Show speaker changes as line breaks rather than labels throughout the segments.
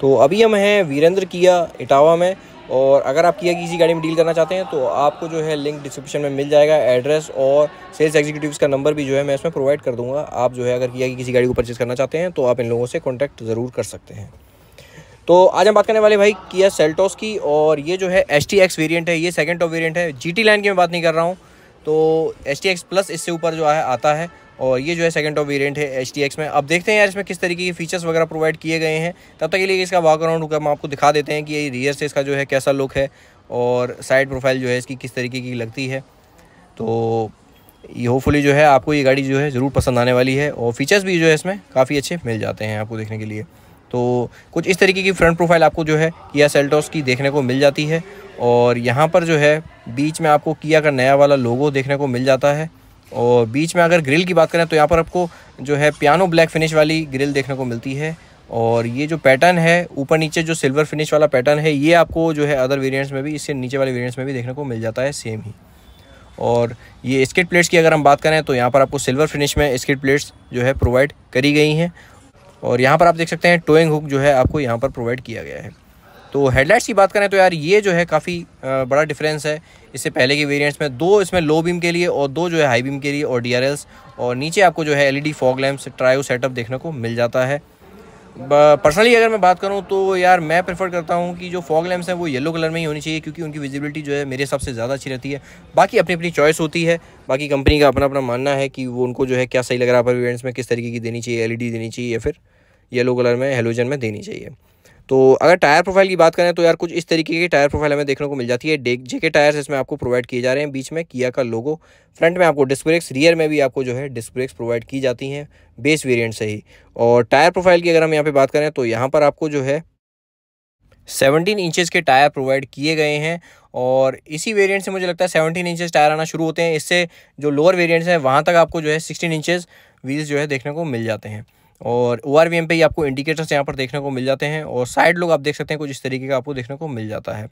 तो अभी हम हैं वीरेंद्र किया इटावा में और अगर आप किया किसी गाड़ी में डील करना चाहते हैं तो आपको जो है लिंक डिस्क्रिप्शन में मिल जाएगा एड्रेस और सेल्स एग्जीक्यूटिव का नंबर भी जो है मैं इसमें प्रोवाइड कर दूंगा आप जो है अगर किया कि किसी गाड़ी को परचेज़ करना चाहते हैं तो आप इन लोगों से कॉन्टैक्ट ज़रूर कर सकते हैं तो आज हम बात करने वाले भाई किया सेल्टोस की और ये जो है एस टी एक्स वेरियंट है ये सेकेंड टॉप वेरियंट है जी टी लाइन की मैं बात नहीं कर रहा हूँ तो एस टी एक्स प्लस इससे ऊपर जो है आता है और ये जो है सेकंड टॉप वेरिएंट है एच में अब देखते हैं यार इसमें किस तरीके के फीचर्स वगैरह प्रोवाइड किए गए हैं तब तक के लिए इसका वॉक अराउंड हम आपको दिखा देते हैं कि ये रियर से इसका जो है कैसा लुक है और साइड प्रोफाइल जो है इसकी किस तरीके की लगती है तो ये होपफुली जो है आपको ये गाड़ी जो है ज़रूर पसंद आने वाली है और फीचर्स भी जो है इसमें काफ़ी अच्छे मिल जाते हैं आपको देखने के लिए तो कुछ इस तरीके की फ्रंट प्रोफाइल आपको जो है किया सेल्टॉस की देखने को मिल जाती है और यहाँ पर जो है बीच में आपको किया का नया वाला लोगो देखने को मिल जाता है और बीच में अगर ग्रिल की बात करें तो यहाँ पर आपको जो है पियानो ब्लैक फिनिश वाली ग्रिल देखने को मिलती है और ये जो पैटर्न है ऊपर नीचे जो सिल्वर फिनिश वाला पैटर्न है ये आपको जो है अदर वेरिएंट्स में भी इससे नीचे वाले वेरिएंट्स में भी देखने को मिल जाता है सेम ही और ये स्किट प्लेट्स की अगर हम बात करें तो यहाँ पर आपको सिल्वर फिनिश में स्किट प्लेट्स जो है प्रोवाइड करी गई हैं और यहाँ पर आप देख सकते हैं टोइंग हुक जो है आपको यहाँ पर प्रोवाइड किया गया है तो हेडलाइट्स की बात करें तो यार ये जो है काफ़ी बड़ा डिफरेंस है इससे पहले के वेरिएंट्स में दो इसमें लो बीम के लिए और दो जो है हाई बीम के लिए और डी और नीचे आपको जो है L E fog lamp trio setup देखने को मिल जाता है पर्सनली अगर मैं बात करूं तो यार मैं प्रेफर करता हूं कि जो फॉग लैम्प्स हैं वो येलो कलर में ही होनी चाहिए क्योंकि उनकी विजिबिलिटी जो है मेरे हिसाब से ज़्यादा अच्छी रहती है बाकी अपनी अपनी चॉइस होती है बाकी कंपनी का अपना अपना मानना है कि वो उनको जो है क्या सही लग रहा है पर इवेंट्स में किस तरीके की देनी चाहिए एलईडी देनी चाहिए या फिर येलो कलर में हेलोजन में देनी चाहिए तो अगर टायर प्रोफाइल की बात करें तो यार कुछ इस तरीके की टायर प्रोफाइल हमें देखने को मिल जाती है जेके टायर्स इसमें आपको प्रोवाइड किए जा रहे हैं बीच में किया का लोगो फ्रंट में आपको डिस्क ब्रेक्स रियर में भी आपको जो है डिस्क ब्रेक्स प्रोवाइड की जाती हैं बेस वेरियंट से ही और टायर प्रोफाइल की अगर हम यहाँ पर बात करें तो यहाँ पर आपको जो है सेवनटीन इंचज के टायर प्रोवाइड किए गए हैं और इसी वेरियंट से मुझे लगता है सेवनटीन इंचज़ टायर आना शुरू होते हैं इससे जो लोअर वेरियंट्स हैं वहाँ तक आपको जो है सिक्सटीन इंचज व्हील्स जो है देखने को मिल जाते हैं और ओ आर वी एम पे ही आपको इंडिकेटर्स यहाँ पर देखने को मिल जाते हैं और साइड लोग आप देख सकते हैं कुछ इस तरीके का आपको देखने को मिल जाता है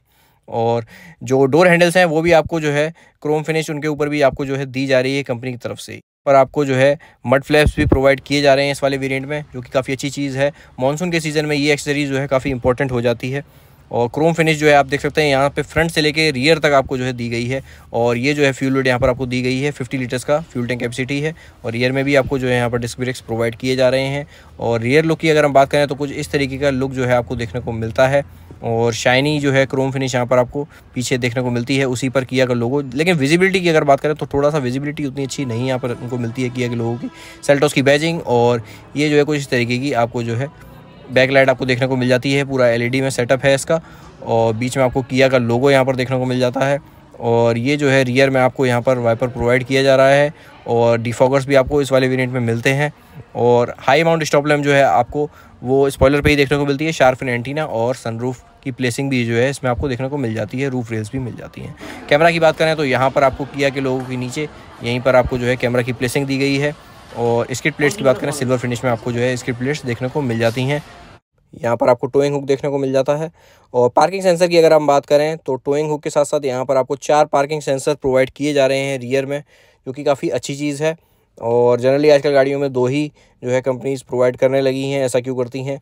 और जो डोर हैंडल्स हैं वो भी आपको जो है क्रोम फिनिश उनके ऊपर भी आपको जो है दी जा रही है कंपनी की तरफ से पर आपको जो है मड फ्लैप्स भी प्रोवाइड किए जा रहे हैं इस वाले वेरिएंट में जो कि काफ़ी अच्छी चीज़ है मानसून के सीज़न में ये एक्सेसरीज जो है काफ़ी इंपॉर्टेंट हो जाती है और क्रोम फिनिश जो है आप देख सकते हैं यहाँ पे फ्रंट से लेके रियर तक आपको जो है दी गई है और ये जो है फ्यूल लोड यहाँ पर आपको दी गई है 50 लीटर्स का फ्यूल टैंक कैपेसिटी है और रियर में भी आपको जो है यहाँ पर डिस्क ब्रेक्स प्रोवाइड किए जा रहे हैं और रियर लुक की अगर हम बात करें तो कुछ इस तरीके का लुक जो है आपको देखने को मिलता है और शाइनी जो है क्रोम फिनिश यहाँ पर आपको पीछे देखने को मिलती है उसी पर किया का लोगो लेकिन विजिबिलिटी की अगर बात करें तो थोड़ा सा विजिबिलिटी उतनी अच्छी नहीं यहाँ पर उनको मिलती है किया के लोगों की सेल्टोस की बैजिंग और ये जो है कुछ इस तरीके की आपको जो है बैक लाइट आपको देखने को मिल जाती है पूरा एलईडी e में सेटअप है इसका और बीच में आपको किया का लोगो यहाँ पर देखने को मिल जाता है और ये जो है रियर में आपको यहाँ पर वाइपर प्रोवाइड किया जा रहा है और डिफॉगर्स भी आपको इस वाले वेरिएंट में मिलते हैं और हाई अमाउंट स्टॉप लैम्प जो है आपको वो स्पॉयलर पे ही देखने को मिलती है शार्फिन एंटीना और सनरूफ की प्लेसिंग भी जो है इसमें आपको देखने को मिल जाती है रूफ रेल्स भी मिल जाती हैं कैमरा की बात करें तो यहाँ पर आपको किया के लोगों के नीचे यहीं पर आपको जो है कैमरा की प्लेसिंग दी गई है और स्किट प्लेट्स की बात करें सिल्वर फिनिश में आपको जो है स्किट प्लेट्स देखने को मिल जाती हैं यहाँ पर आपको टोइंग हुक देखने को मिल जाता है और पार्किंग सेंसर की अगर हम बात करें तो टोइंग हुक के साथ साथ यहाँ पर आपको चार पार्किंग सेंसर प्रोवाइड किए जा रहे हैं रियर में जो कि काफ़ी अच्छी चीज़ है और जनरली आजकल गाड़ियों में दो ही जो है कंपनीज प्रोवाइड करने लगी हैं ऐसा क्यों करती हैं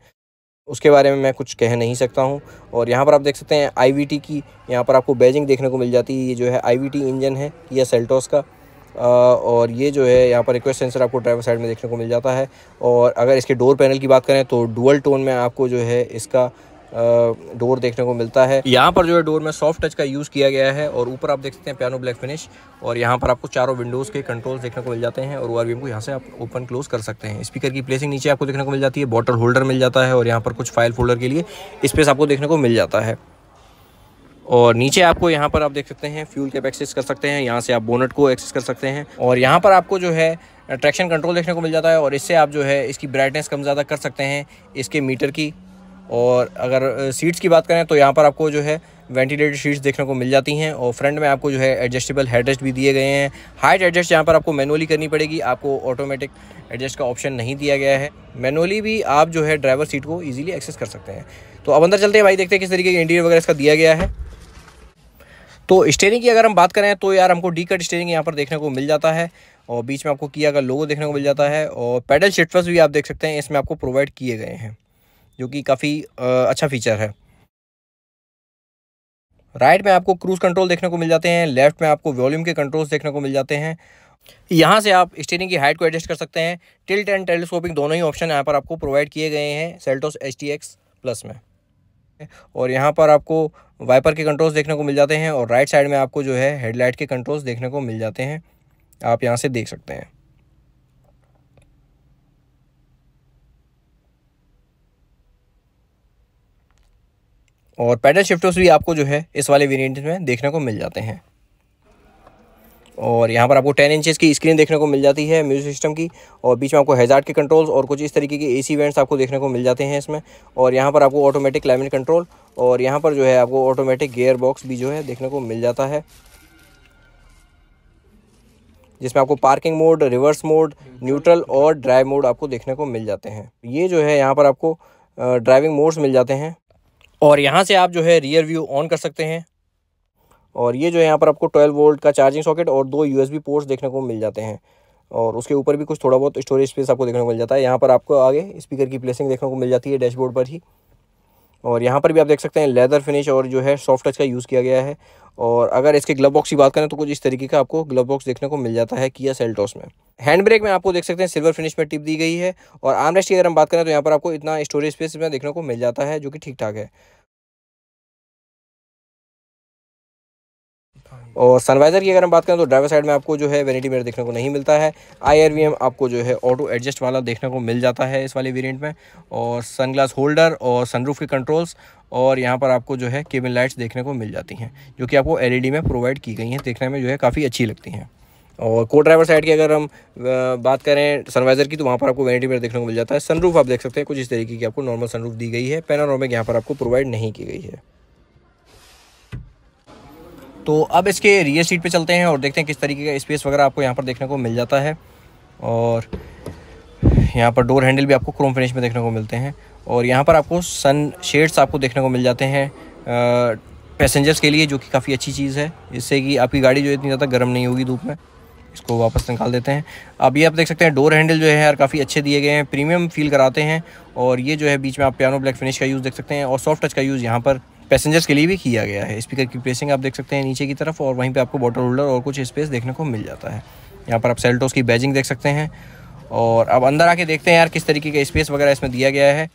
उसके बारे में मैं कुछ कह नहीं सकता हूं और यहां पर आप देख सकते हैं आईवीटी की यहां पर आपको बैजिंग देखने को मिल जाती है ये जो है आईवीटी इंजन है या सेल्टोस का और ये जो है यहाँ पर रिक्वेस्ट सेंसर आपको ड्राइवर साइड में देखने को मिल जाता है और अगर इसके डोर पैनल की बात करें तो डुअल टोन में आपको जो है इसका डोर देखने को मिलता है यहाँ पर जो है डोर में सॉफ्ट टच का यूज़ किया गया है और ऊपर आप देख सकते हैं पियानो ब्लैक फिनिश और यहाँ पर आपको चारों विंडोज़ के कंट्रोल्स देखने को मिल जाते हैं और ओ को यहाँ से आप ओपन क्लोज कर सकते हैं स्पीकर की प्लेसिंग नीचे आपको देखने को मिल जाती है बॉटल होल्डर मिल जाता है और यहाँ पर कुछ फाइल फोल्डर के लिए स्पेस आपको देखने को मिल जाता है और नीचे आपको यहाँ पर आप देख सकते हैं फ्यूल कैप एक्सेस कर सकते हैं यहाँ से आप बोनट को एक्सेस कर सकते हैं और यहाँ पर आपको जो है ट्रैक्शन कंट्रोल देखने को मिल जाता है और इससे आप जो है इसकी ब्राइटनेस कम ज़्यादा कर सकते हैं इसके मीटर की और अगर सीट्स की बात करें तो यहाँ पर आपको जो है वेंटिलेटेड सीट्स देखने को मिल जाती हैं और फ्रंट में आपको जो है एडजस्टेबल हेडरेस्ट भी दिए गए हैं हाइट एडजस्ट यहाँ पर आपको मैनुअली करनी पड़ेगी आपको ऑटोमेटिक एडजस्ट का ऑप्शन नहीं दिया गया है मैनुअली भी आप जो है ड्राइवर सीट को ईजिली एक्सेस कर सकते हैं तो अब अंदर चलते हैं भाई देखते हैं किस तरीके का इंटीरियर वगैरह इसका दिया गया है तो स्टेयरिंग की अगर हम बात करें तो यार हमको डी कट स्टेयरिंग यहाँ पर देखने को मिल जाता है और बीच में आपको किया का लोगो देखने को मिल जाता है और पैडल शिफ्टर्स भी आप देख सकते हैं इसमें आपको प्रोवाइड किए गए हैं जो कि काफ़ी अच्छा फीचर है राइट में आपको क्रूज़ कंट्रोल देखने को मिल जाते हैं लेफ्ट में आपको वॉल्यूम के कंट्रोल्स देखने को मिल जाते हैं यहाँ से आप स्टेयरिंग की हाइट को एडजस्ट कर सकते हैं टिल्ट एंड टेलीस्कोपिंग दोनों ही ऑप्शन यहाँ पर आपको प्रोवाइड किए गए हैं सेल्टोस एच प्लस में और यहाँ पर आपको वाइपर के कंट्रोल्स देखने को मिल जाते हैं और राइट साइड में आपको जो है हेडलाइट के कंट्रोल्स देखने को मिल जाते हैं आप यहाँ से देख सकते हैं और पैडल शिफ्टर्स भी आपको जो है इस वाले वेरिएंट में देखने को मिल जाते हैं और यहाँ पर आपको 10 इंचेस की स्क्रीन देखने को मिल जाती है म्यूजिक सिस्टम की और बीच में आपको हैजार्ड के कंट्रोल्स और कुछ इस तरीके के एसी वेंट्स आपको देखने को मिल जाते हैं इसमें और यहाँ पर आपको ऑटोमेटिक क्लाइमेट कंट्रोल और यहाँ पर जो है आपको ऑटोमेटिक गेयर बॉक्स भी जो है देखने को मिल जाता है जिसमें आपको parking mode reverse mode neutral और ड्राइव मोड आपको देखने को मिल जाते हैं ये जो है यहाँ पर आपको ड्राइविंग मोड्स मिल जाते हैं और यहाँ से आप जो है रियर व्यू ऑन कर सकते हैं और ये जो है यहाँ पर आपको 12 वोल्ट का चार्जिंग सॉकेट और दो यू पोर्ट्स देखने को मिल जाते हैं और उसके ऊपर भी कुछ थोड़ा बहुत स्टोरेज स्पेस आपको देखने को मिल जाता है यहाँ पर आपको आगे स्पीकर की प्लेसिंग देखने को मिल जाती है डैशबोर्ड पर ही और यहाँ पर भी आप देख सकते हैं लेदर फिनिश और जो है सॉफ्ट टच का यूज़ किया गया है और अगर इसके ग्लव बॉक्स की बात करें तो कुछ इस तरीके का आपको ग्लव बॉक्स देखने को मिल जाता है किया सेल्टोस में हैंड ब्रेक में आपको देख सकते हैं सिल्वर फिनिश में टिप दी गई है और आमरेस्ट की अगर हम बात करें तो यहाँ पर आपको इतना स्टोरेज स्पेस में देखने को मिल जाता है जो कि ठीक ठाक है और सनवाइज़र की अगर हम बात करें तो ड्राइवर साइड में आपको जो है वेनिटी मिरर देखने को नहीं मिलता है आई आपको जो है ऑटो एडजस्ट वाला देखने को मिल जाता है इस वाले वेरियंट में और सनग्लास होल्डर और सनरूफ के कंट्रोल्स और यहाँ पर आपको जो है केबिन लाइट्स देखने को मिल जाती हैं जो कि आपको एल e में प्रोवाइड की गई हैं देखने में जो है काफ़ी अच्छी लगती हैं और को ड्राइवर साइड की अगर हम बात करें सनवाइज़र की तो वहाँ पर आपको वेनिटी मिरर देखने को मिल जाता है सनरूफ आप देख सकते हैं कुछ इस तरीके की आपको नॉर्मल सनरूफ दी गई है पैनारोमिक यहाँ पर आपको प्रोवाइड नहीं की गई है तो अब इसके रियर सीट पे चलते हैं और देखते हैं किस तरीके का स्पेस वगैरह आपको यहाँ पर देखने को मिल जाता है और यहाँ पर डोर हैंडल भी आपको क्रोम फिनिश में देखने को मिलते हैं और यहाँ पर आपको सन शेड्स आपको देखने को मिल जाते हैं पैसेंजर्स के लिए जो कि काफ़ी अच्छी चीज़ है इससे कि आपकी गाड़ी जो इतनी ज़्यादा गर्म नहीं होगी धूप में इसको वापस निकाल देते हैं अब ये आप देख सकते हैं डोर हैंडल जो है यार काफ़ी अच्छे दिए गए हैं प्रीमियम फील कराते हैं और ये जो है बीच में आप पियानो ब्लैक फिनिश का यूज़ देख सकते हैं और सॉफ्ट टच का यूज़ यहाँ पर पैसेंजर्स के लिए भी किया गया है स्पीकर की प्लेसिंग आप देख सकते हैं नीचे की तरफ और वहीं पर आपको बॉटल होल्डर और कुछ स्पेस देखने को मिल जाता है यहाँ पर आप सेल्टोस की बैजिंग देख सकते हैं और अब अंदर आके देखते हैं यार किस तरीके का स्पेस वगैरह इसमें दिया गया है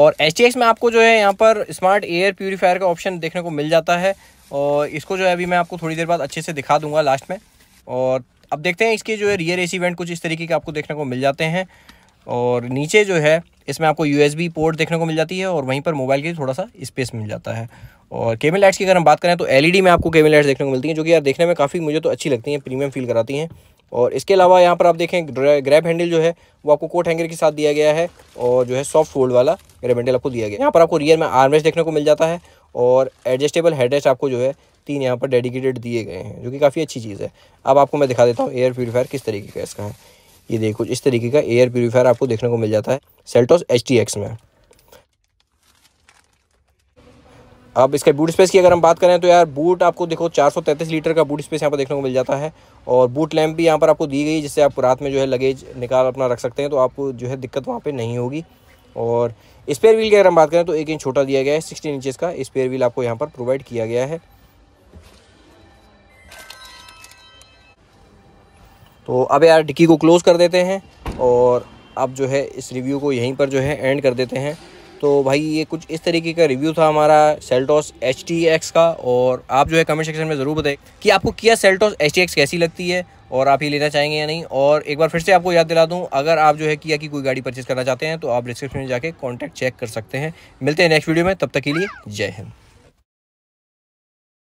और एच में आपको जो है यहाँ पर स्मार्ट एयर प्योरीफायर का ऑप्शन देखने को मिल जाता है और इसको जो है अभी मैं आपको थोड़ी देर बाद अच्छे से दिखा दूंगा लास्ट में और अब देखते हैं इसके जो है रियर एसी वेंट कुछ इस तरीके के आपको देखने को मिल जाते हैं और नीचे जो है इसमें आपको यू पोर्ट देखने को मिल जाती है और वहीं पर मोबाइल के थोड़ा सा स्पेस मिल जाता है और केबल लाइट्स की अगर हम बात करें तो एलईडी e में आपको केबल लाइट्स देखने को मिलती हैं जो कि यार देखने में काफ़ी मुझे तो अच्छी लगती हैं प्रीमियम फील कराती हैं और इसके अलावा यहाँ पर आप देखें ग्रैब हैंडल जो है वो आपको कोट हैंगर के साथ दिया गया है और जो है सॉफ्ट फोल्ड वाला ग्रैब हैंडल आपको दिया गया यहाँ पर आपको रियर में आर्मरेस्ट देखने को मिल जाता है और एडजस्टेबल हेडरेस्ट आपको जो है तीन यहाँ पर डेडिकेटेड दिए गए हैं जो कि काफ़ी अच्छी चीज़ है अब आपको मैं दिखा देता हूँ एयर प्योरीफायर किस तरीके का इसका है ये देखो इस तरीके का एयर प्योरीफायर आपको देखने को मिल जाता है सेल्टोस एच में अब इसके बूट स्पेस की अगर हम बात करें तो यार बूट आपको देखो 433 लीटर का बूट स्पेस यहाँ पर देखने को मिल जाता है और बूट लैम्प भी यहाँ पर आपको दी गई जिससे आप रात में जो है लगेज निकाल अपना रख सकते हैं तो आपको जो है दिक्कत वहाँ पे नहीं होगी और स्पेयर व्हील की अगर हम बात करें तो एक इंच छोटा दिया गया है सिक्सटीन इंचज़ का स्पेयर व्हील आपको यहाँ पर प्रोवाइड किया गया है तो अब यार डिक्की को क्लोज़ कर देते हैं और अब जो है इस रिव्यू को यहीं पर जो है एंड कर देते हैं तो भाई ये कुछ इस तरीके का रिव्यू था हमारा सेल्टॉस एच का और आप जो है कमेंट सेक्शन में ज़रूर बताएं कि आपको किया सेल्टॉस एच कैसी लगती है और आप ये लेना चाहेंगे या नहीं और एक बार फिर से आपको याद दिला दूं अगर आप जो है किया की कोई गाड़ी परचेज़ करना चाहते हैं तो आप डिस्क्रिप्शन में जाके कॉन्टैक्ट चेक कर सकते हैं मिलते हैं नेक्स्ट वीडियो में तब तक के लिए जय हिंद